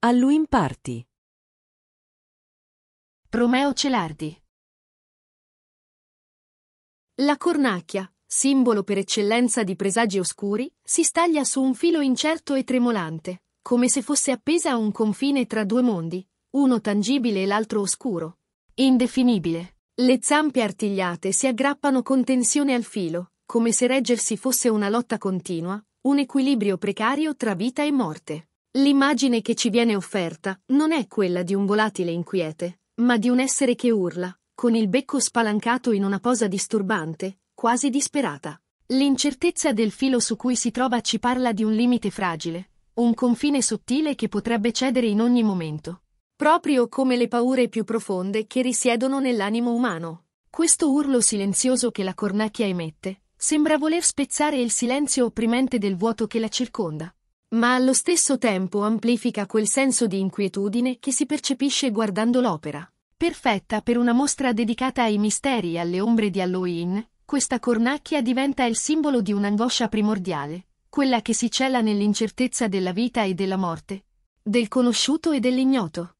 A lui in parti. Romeo Celardi. La cornacchia, simbolo per eccellenza di presagi oscuri, si staglia su un filo incerto e tremolante, come se fosse appesa a un confine tra due mondi, uno tangibile e l'altro oscuro. Indefinibile. Le zampe artigliate si aggrappano con tensione al filo, come se reggersi fosse una lotta continua, un equilibrio precario tra vita e morte. L'immagine che ci viene offerta non è quella di un volatile inquiete, ma di un essere che urla, con il becco spalancato in una posa disturbante, quasi disperata. L'incertezza del filo su cui si trova ci parla di un limite fragile, un confine sottile che potrebbe cedere in ogni momento. Proprio come le paure più profonde che risiedono nell'animo umano. Questo urlo silenzioso che la cornacchia emette, sembra voler spezzare il silenzio opprimente del vuoto che la circonda ma allo stesso tempo amplifica quel senso di inquietudine che si percepisce guardando l'opera. Perfetta per una mostra dedicata ai misteri e alle ombre di Halloween, questa cornacchia diventa il simbolo di un'angoscia primordiale, quella che si cela nell'incertezza della vita e della morte, del conosciuto e dell'ignoto.